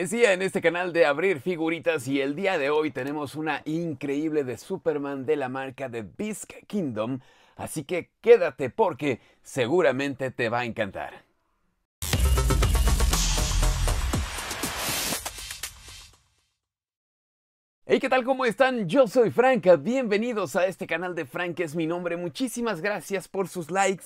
Decía en este canal de abrir figuritas y el día de hoy tenemos una increíble de Superman de la marca de Bisque Kingdom, así que quédate porque seguramente te va a encantar. Hey, ¿qué tal? ¿Cómo están? Yo soy Franca, bienvenidos a este canal de Frank es mi nombre, muchísimas gracias por sus likes,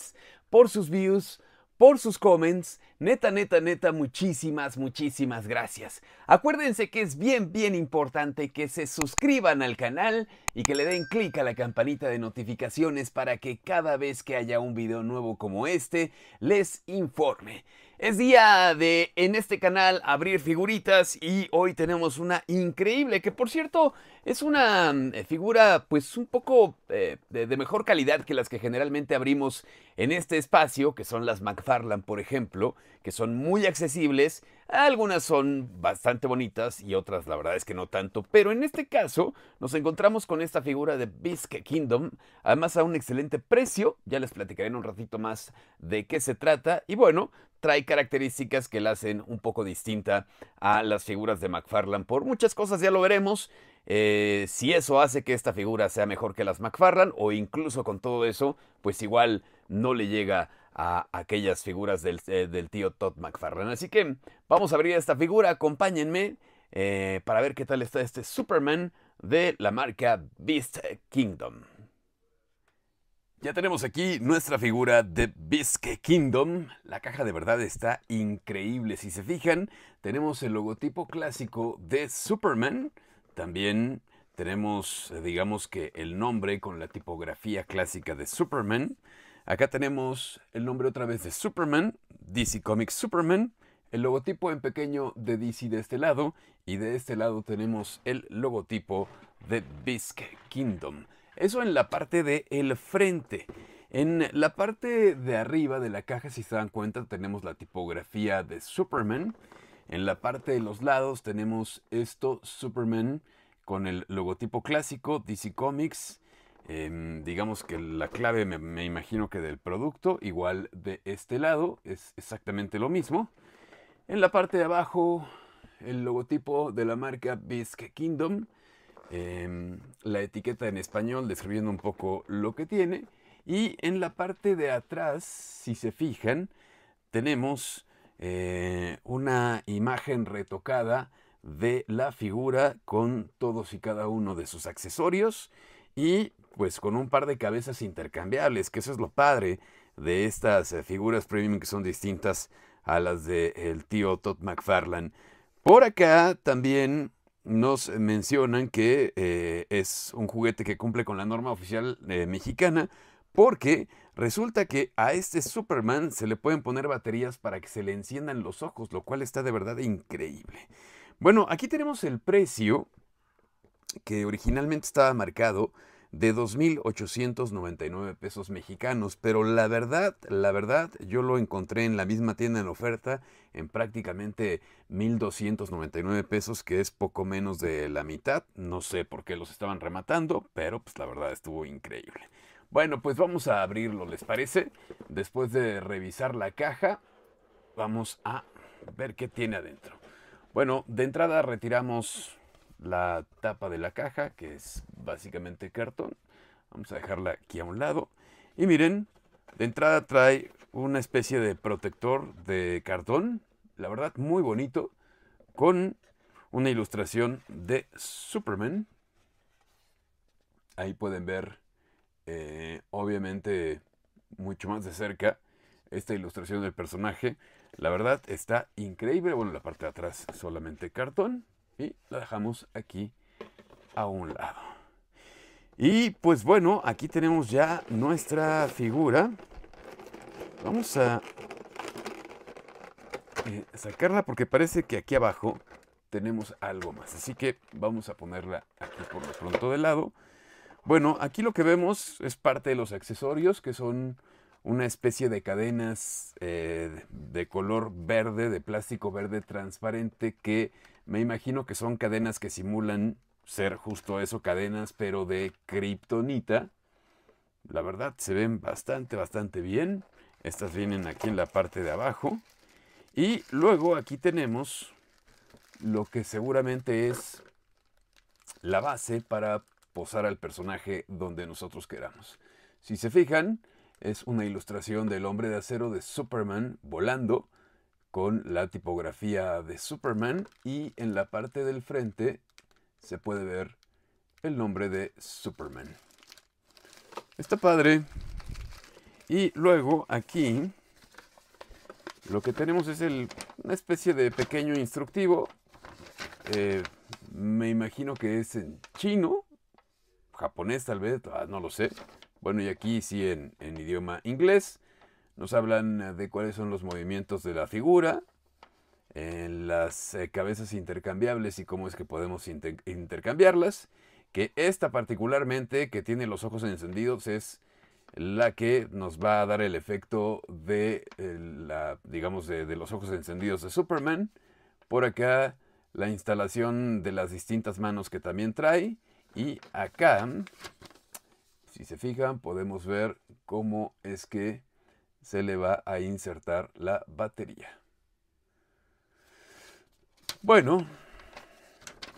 por sus views, por sus comments. Neta, neta, neta, muchísimas, muchísimas gracias. Acuérdense que es bien, bien importante que se suscriban al canal y que le den clic a la campanita de notificaciones para que cada vez que haya un video nuevo como este, les informe. Es día de en este canal abrir figuritas y hoy tenemos una increíble que por cierto es una mm, eh, figura pues un poco eh, de, mejor calidad que las que generalmente abrimos en este espacio, que son las McFarland por ejemplo, que son muy accesibles, algunas son bastante bonitas y otras la verdad es que no tanto, pero en este caso nos encontramos con esta figura de Bisque Kingdom, además a un excelente precio, ya les platicaré en un ratito más de qué se trata y bueno, trae características que la hacen un poco distinta a las figuras de McFarland por muchas cosas, ya lo veremos. Eh, si eso hace que esta figura sea mejor que las McFarland o incluso con todo eso, pues igual no le llega a aquellas figuras del, eh, tío Todd McFarland. Así que vamos a abrir esta figura, acompáñenme eh, para ver qué tal está este Superman de la marca Beast Kingdom. Ya tenemos aquí nuestra figura de Beast Kingdom. La caja de verdad está increíble. Si se fijan, tenemos el logotipo clásico de Superman también tenemos, eh, digamos que el nombre con la tipografía clásica de Superman. Acá tenemos el nombre otra vez de Superman, DC Comics Superman, el logotipo en pequeño de DC de este lado y de este lado tenemos el logotipo de Bisque Kingdom. Eso en la parte de el frente. En la parte de arriba de la caja, si se dan cuenta, tenemos la tipografía de Superman. En la parte de los lados tenemos esto, Superman, con el logotipo clásico, DC Comics, em, digamos que la clave me, imagino que del producto, igual de este lado, es exactamente lo mismo. En la parte de abajo, el logotipo de la marca Bisque Kingdom, em, la etiqueta en español describiendo un poco lo que tiene. Y en la parte de atrás, si se fijan, tenemos eh, una imagen retocada de la figura con todos y cada uno de sus accesorios y pues con un par de cabezas intercambiables, que eso es lo padre de estas eh, figuras premium que son distintas a las del tío Todd McFarlane. Por acá también nos mencionan que eh, es un juguete que cumple con la norma oficial mexicana porque resulta que a este Superman se le pueden poner baterías para que se le enciendan los ojos, lo cual está de verdad increíble. Bueno, aquí tenemos el precio que originalmente estaba marcado de 2.899 pesos mexicanos, pero la verdad, la verdad, yo lo encontré en la misma tienda en oferta en prácticamente 1.299 pesos, que es poco menos de la mitad. No sé por qué los estaban rematando, pero pues la verdad estuvo increíble. Bueno, pues vamos a abrirlo, ¿les parece? Después de revisar la caja, vamos a ver qué tiene adentro. Bueno, de entrada retiramos la tapa de la caja, que es básicamente cartón. Vamos a dejarla aquí a un lado. Y miren, de entrada trae una especie de protector de cartón, la verdad muy bonito, con una ilustración de Superman. Ahí pueden ver eh, obviamente mucho más de cerca esta ilustración del personaje. La verdad está increíble. Bueno, la parte de atrás solamente cartón y la dejamos aquí a un lado. Y pues bueno, aquí tenemos ya nuestra figura. Vamos a eh, sacarla porque parece que aquí abajo tenemos algo más. Así que vamos a ponerla aquí por lo pronto de lado. Bueno, aquí lo que vemos es parte de los accesorios, que son una especie de cadenas eh, de color verde, de plástico verde transparente, que me imagino que son cadenas que simulan ser justo eso, cadenas, pero de kriptonita. La verdad, se ven bastante, bastante bien. Estas vienen aquí en la parte de abajo. Y luego aquí tenemos lo que seguramente es la base para posar al personaje donde nosotros queramos. Si se fijan, es una ilustración del hombre de acero de Superman volando con la tipografía de Superman y en la parte del frente se puede ver el nombre de Superman. Está padre. Y luego aquí lo que tenemos es una especie de pequeño instructivo. Eh, me imagino que es en chino, japonés tal vez, ah, no lo sé. Bueno, y aquí sí en, idioma inglés. Nos hablan eh, de cuáles son los movimientos de la figura, en las eh, cabezas intercambiables y cómo es que podemos intercambiarlas. Que esta particularmente, que tiene los ojos encendidos, es la que nos va a dar el efecto de, eh, la, digamos, de, los ojos encendidos de Superman. Por acá la instalación de las distintas manos que también trae. Y acá, si se fijan, podemos ver cómo es que se le va a insertar la batería. Bueno,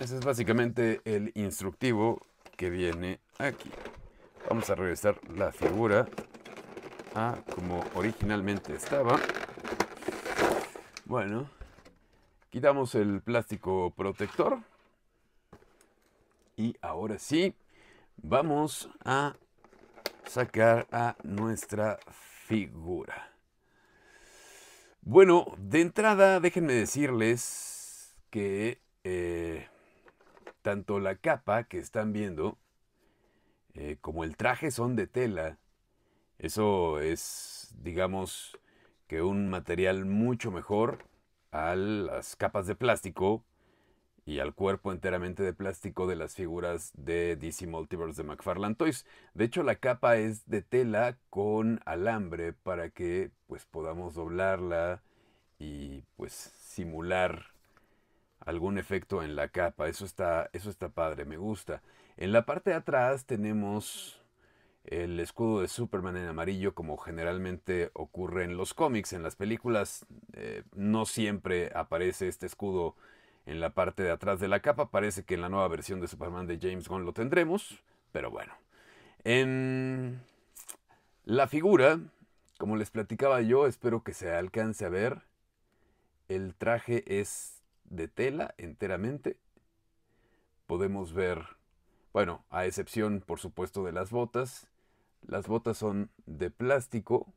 ese es básicamente el instructivo que viene aquí. Vamos a regresar la figura a como originalmente estaba. Bueno, quitamos el plástico protector. Y ahora sí, vamos a sacar a nuestra figura. Bueno, de entrada déjenme decirles que eh, tanto la capa que están viendo eh, como el traje son de tela. Eso es, digamos, que un material mucho mejor a las capas de plástico y al cuerpo enteramente de plástico de las figuras de DC Multiverse de McFarlane Toys. De hecho, la capa es de tela con alambre para que pues podamos doblarla y pues simular algún efecto en la capa. Eso está, eso está padre, me gusta. En la parte de atrás tenemos el escudo de Superman en amarillo como generalmente ocurre en los cómics, en las películas eh, no siempre aparece este escudo en la parte de atrás de la capa. Parece que en la nueva versión de Superman de James Gunn lo tendremos, pero bueno. En la figura, como les platicaba yo, espero que se alcance a ver. El traje es de tela enteramente. Podemos ver, bueno, a excepción por supuesto de las botas. Las botas son de plástico,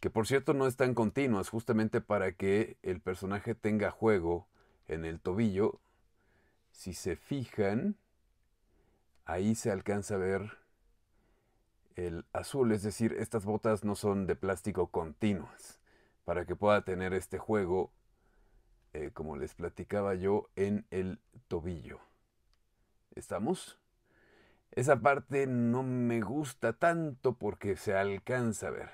que por cierto no están continuas, justamente para que el personaje tenga juego en el tobillo, si se fijan, ahí se alcanza a ver el azul, es decir, estas botas no son de plástico continuas, para que pueda tener este juego, eh, como les platicaba yo, en el tobillo. ¿Estamos? Esa parte no me gusta tanto porque se alcanza a ver.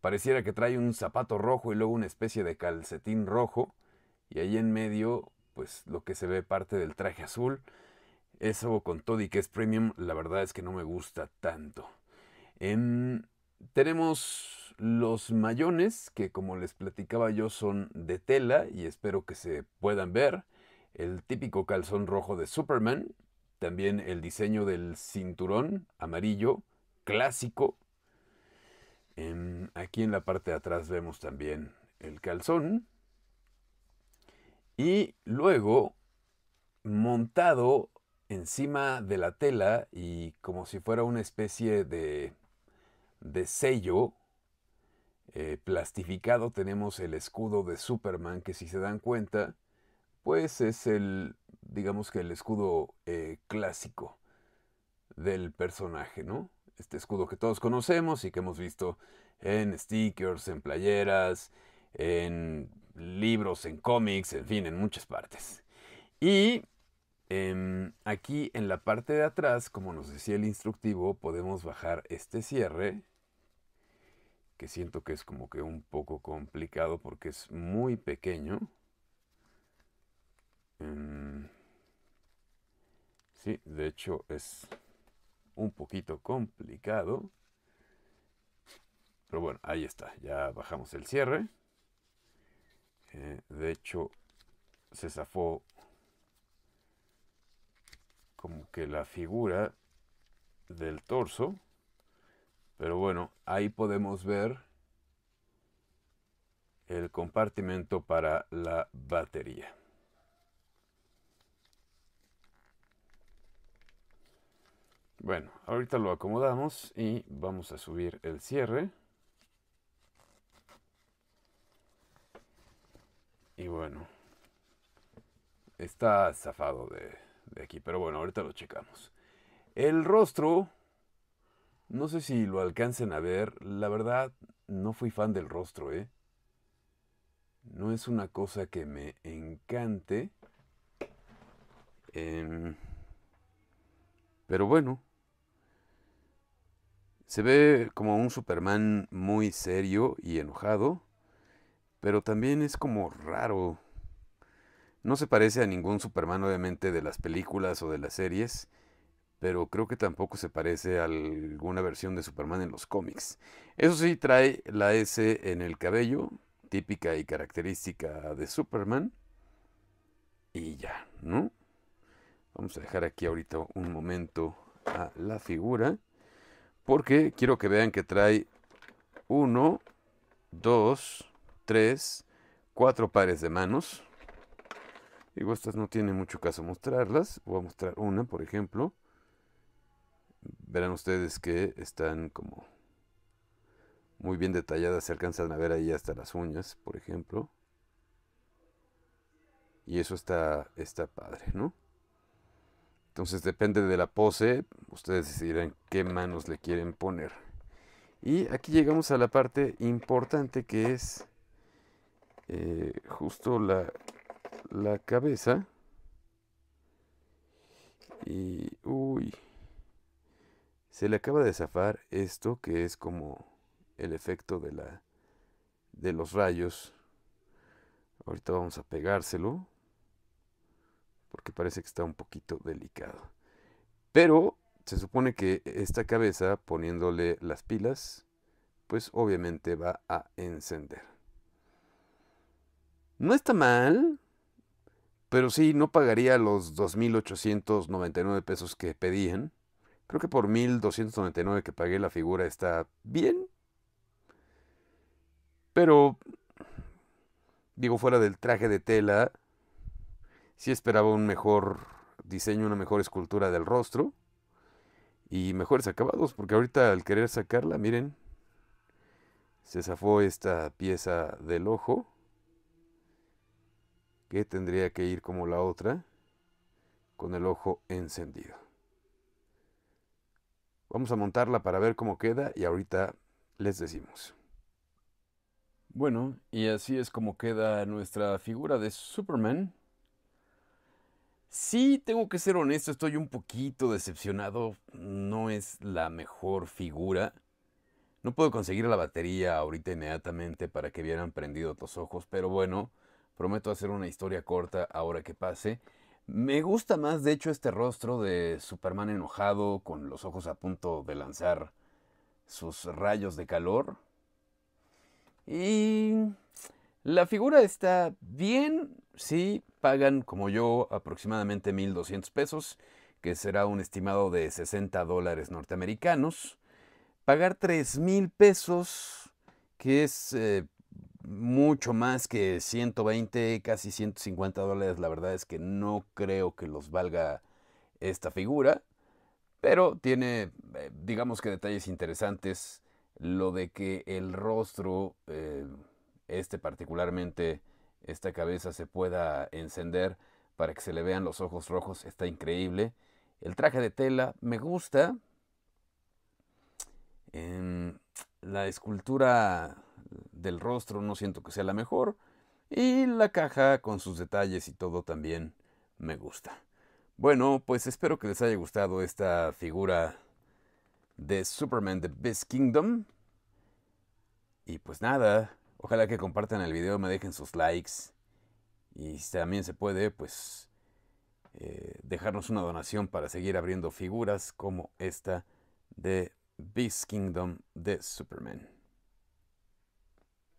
Pareciera que trae un zapato rojo y luego una especie de calcetín rojo, y ahí en medio, pues lo que se ve parte del traje azul. Eso con todo y que es premium, la verdad es que no me gusta tanto. Em, tenemos los mayones, que como les platicaba yo son de tela y espero que se puedan ver. El típico calzón rojo de Superman. También el diseño del cinturón amarillo, clásico. Em, aquí en la parte de atrás vemos también el calzón y luego montado encima de la tela y como si fuera una especie de, de sello eh, plastificado tenemos el escudo de Superman que si se dan cuenta pues es el digamos que el escudo eh, clásico del personaje, ¿no? Este escudo que todos conocemos y que hemos visto en stickers, en playeras, en libros, en cómics, en fin, en muchas partes. Y em, aquí en la parte de atrás, como nos decía el instructivo, podemos bajar este cierre, que siento que es como que un poco complicado porque es muy pequeño. Em, sí, de hecho es un poquito complicado. Pero bueno, ahí está, ya bajamos el cierre. Eh, de hecho, se zafó como que la figura del torso. Pero bueno, ahí podemos ver el compartimento para la batería. Bueno, ahorita lo acomodamos y vamos a subir el cierre. bueno. Está zafado de, aquí, pero bueno, ahorita lo checamos. El rostro, no sé si lo alcancen a ver, la verdad no fui fan del rostro, ¿eh? No es una cosa que me encante. Em, pero bueno, se ve como un Superman muy serio y enojado. Pero también es como raro. No se parece a ningún Superman, obviamente, de las películas o de las series, pero creo que tampoco se parece a alguna versión de Superman en los cómics. Eso sí, trae la S en el cabello, típica y característica de Superman. Y ya, ¿no? Vamos a dejar aquí ahorita un momento a la figura. Porque quiero que vean que trae Uno, dos tres, cuatro pares de manos. Digo, estas no tiene mucho caso mostrarlas. Voy a mostrar una, por ejemplo. Verán ustedes que están como muy bien detalladas. Se alcanzan a ver ahí hasta las uñas, por ejemplo. Y eso está, está padre, ¿no? Entonces depende de la pose, ustedes decidirán qué manos le quieren poner. Y aquí llegamos a la parte importante que es eh, justo la, la cabeza. Y, uy, se le acaba de zafar esto que es como el efecto de la de los rayos. Ahorita vamos a pegárselo porque parece que está un poquito delicado. Pero se supone que esta cabeza poniéndole las pilas, pues obviamente va a encender. No está mal, pero sí, no pagaría los 2.899 pesos que pedían. Creo que por 1.299 que pagué la figura está bien. Pero, digo, fuera del traje de tela, sí esperaba un mejor diseño, una mejor escultura del rostro y mejores acabados, porque ahorita al querer sacarla, miren, se zafó esta pieza del ojo que tendría que ir como la otra, con el ojo encendido. Vamos a montarla para ver cómo queda y ahorita les decimos. Bueno, y así es como queda nuestra figura de Superman. Sí, tengo que ser honesto, estoy un poquito decepcionado. No es la mejor figura. No puedo conseguir la batería ahorita inmediatamente para que vieran prendido tus ojos, pero bueno, Prometo hacer una historia corta ahora que pase. Me gusta más, de hecho, este rostro de Superman enojado, con los ojos a punto de lanzar sus rayos de calor. Y la figura está bien, sí, pagan como yo aproximadamente 1.200 pesos, que será un estimado de 60 dólares norteamericanos. Pagar 3.000 pesos, que es eh, mucho más que 120, casi 150 dólares. La verdad es que no creo que los valga esta figura. Pero tiene, eh, digamos que detalles interesantes. Lo de que el rostro, eh, este particularmente, esta cabeza se pueda encender para que se le vean los ojos rojos, está increíble. El traje de tela me gusta. en em, la escultura del rostro no siento que sea la mejor. Y la caja con sus detalles y todo también me gusta. Bueno, pues espero que les haya gustado esta figura de Superman de Beast Kingdom. Y pues nada, ojalá que compartan el video, me dejen sus likes. Y si también se puede, pues eh, dejarnos una donación para seguir abriendo figuras como esta de Beast Kingdom de Superman.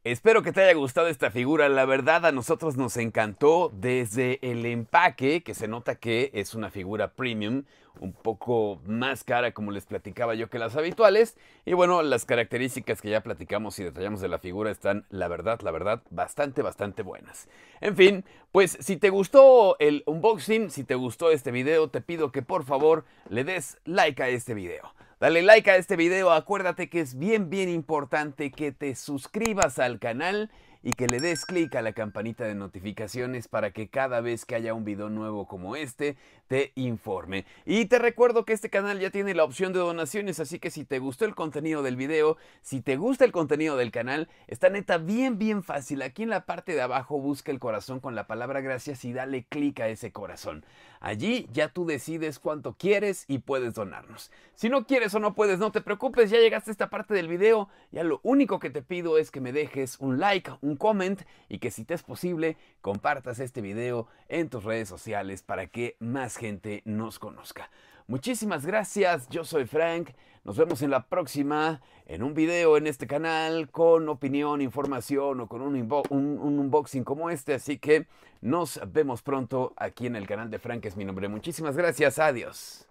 Espero que te haya gustado esta figura, la verdad a nosotros nos encantó desde el empaque, que se nota que es una figura premium, un poco más cara como les platicaba yo que las habituales, y bueno, las características que ya platicamos y detallamos de la figura están, la verdad, la verdad, bastante, bastante buenas. En fin, pues si te gustó el unboxing, si te gustó este video, te pido que por favor le des like a este video. Dale like a este video, acuérdate que es bien bien importante que te suscribas al canal y que le des clic a la campanita de notificaciones para que cada vez que haya un video nuevo como este te informe. Y te recuerdo que este canal ya tiene la opción de donaciones, así que si te gustó el contenido del video, si te gusta el contenido del canal, está neta bien bien fácil. Aquí en la parte de abajo busca el corazón con la palabra gracias y dale clic a ese corazón. Allí ya tú decides cuánto quieres y puedes donarnos. Si no quieres o no puedes, no te preocupes, ya llegaste a esta parte del video. Ya lo único que te pido es que me dejes un like, un comment y que si te es posible, compartas este video en tus redes sociales para que más gente nos conozca. Muchísimas gracias, yo soy Frank. Nos vemos en la próxima, en un video en este canal, con opinión, información o con un, unboxing como este. Así que nos vemos pronto aquí en el canal de Frank, es mi nombre. Muchísimas gracias, adiós.